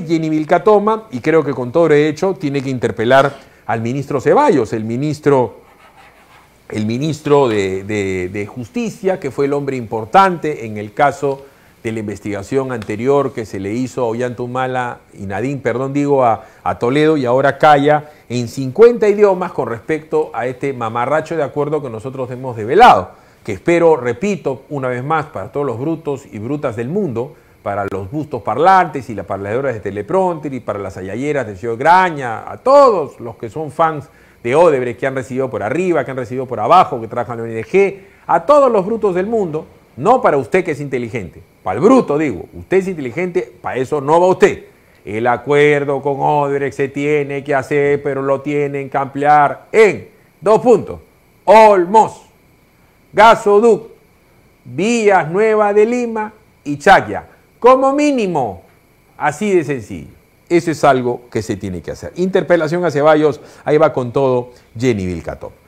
Jenny Vilcatoma, y creo que con todo derecho, tiene que interpelar al ministro Ceballos, el ministro, el ministro de, Justicia, que fue el hombre importante en el caso de la investigación anterior que se le hizo a Ollantumala y Nadín, perdón, digo, a, a Toledo y ahora Calla, en 50 idiomas con respecto a este mamarracho de acuerdo que nosotros hemos develado, que espero, repito, una vez más, para todos los brutos y brutas del mundo, para los bustos parlantes y las parladoras de teleprompter y para las ayayeras de señor Graña, a todos los que son fans de Odebrecht, que han recibido por arriba, que han recibido por abajo, que trabajan en ONG, a todos los brutos del mundo, no para usted que es inteligente, para el bruto digo, usted es inteligente, para eso no va usted. El acuerdo con Odebrecht se tiene que hacer, pero lo tienen que ampliar en dos puntos. Olmos, Gasoduc, Vías Nueva de Lima y Chaquia como mínimo. Así de sencillo. Eso es algo que se tiene que hacer. Interpelación a Ceballos, ahí va con todo Jenny Vilcatón.